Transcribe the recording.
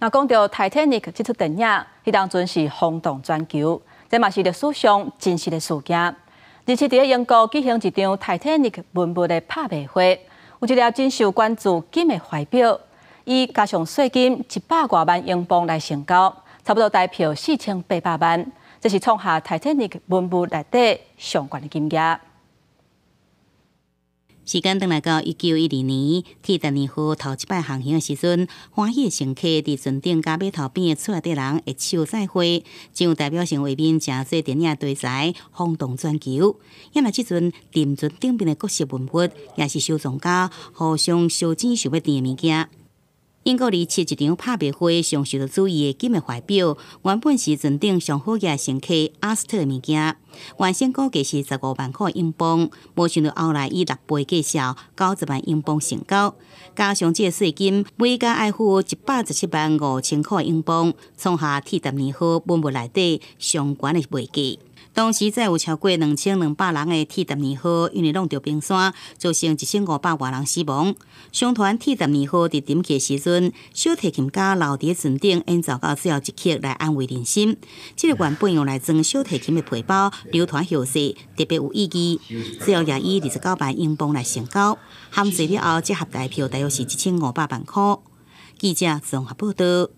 那讲到《泰坦尼克》这出电影，迄当阵是轰动全球，这嘛是历史上真实的事件。而且咧英国举行一场《泰坦尼克》文物的拍卖会，有一条真受关注金的怀表，以加上税金一百外万英镑来成交，差不多代票四千八百万，这是创下《泰坦尼克》文物内底相关的金额。时间倒来到一九一二年，铁达尼号头一摆航行的时阵，欢喜的乘客伫船顶甲码头边厝内的人，一手再花，就代表性，为闽正做电影题材，轰动全球。也那即阵沉船顶边的各式文物，也是收藏家互相烧钱想要订的物件。英国人去一场拍卖会，上受到注意的金的怀表，原本是预定上好价乘客阿斯特物件，原先估计是十五万块英镑，没想到后来以六倍计价，九十万英镑成交，加上这税金，每家要付一百十七万五千块英镑，创下七十年后文物内底相关的卖价。当时再有超过两千两百人的铁达尼号，因为撞到冰山，造成一千五百多人死亡。相传铁达尼号伫沉起时阵，小提琴家留迪船顶因找到最后一刻来安慰人心。这个原本用来装小提琴的背包流传后世，特别有意义。最后也以二十九万英镑来成交，含税了后折合台票大约是一千五百万块。记者综合报道。